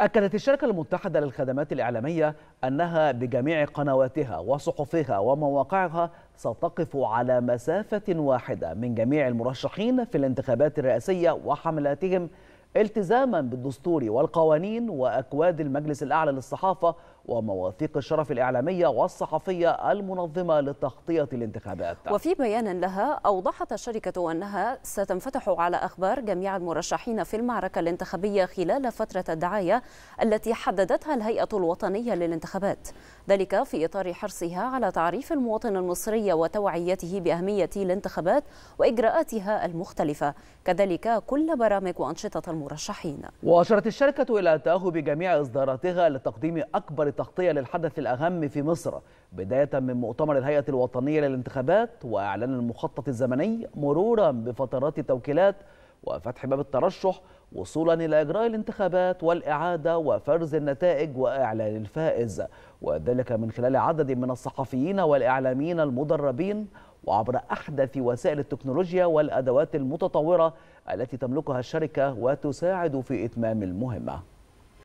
أكدت الشركة المتحدة للخدمات الإعلامية أنها بجميع قنواتها وصحفها ومواقعها ستقف على مسافة واحدة من جميع المرشحين في الانتخابات الرئاسية وحملاتهم التزاما بالدستور والقوانين وأكواد المجلس الأعلى للصحافة ومواثيق الشرف الإعلامية والصحفية المنظمة لتغطية الانتخابات وفي بيان لها أوضحت الشركة أنها ستنفتح على أخبار جميع المرشحين في المعركة الانتخابية خلال فترة الدعاية التي حددتها الهيئة الوطنية للانتخابات ذلك في إطار حرصها على تعريف المواطن المصري وتوعيته بأهمية الانتخابات وإجراءاتها المختلفة كذلك كل برامج وأنشطة المرشحين وأشرت الشركة إلى تأهب جميع إصداراتها لتقديم أكبر تغطية للحدث الأهم في مصر بداية من مؤتمر الهيئة الوطنية للانتخابات وإعلان المخطط الزمني مرورا بفترات التوكيلات وفتح باب الترشح وصولا إلى إجراء الانتخابات والإعادة وفرز النتائج وإعلان الفائز وذلك من خلال عدد من الصحفيين والإعلاميين المدربين وعبر أحدث وسائل التكنولوجيا والأدوات المتطورة التي تملكها الشركة وتساعد في إتمام المهمة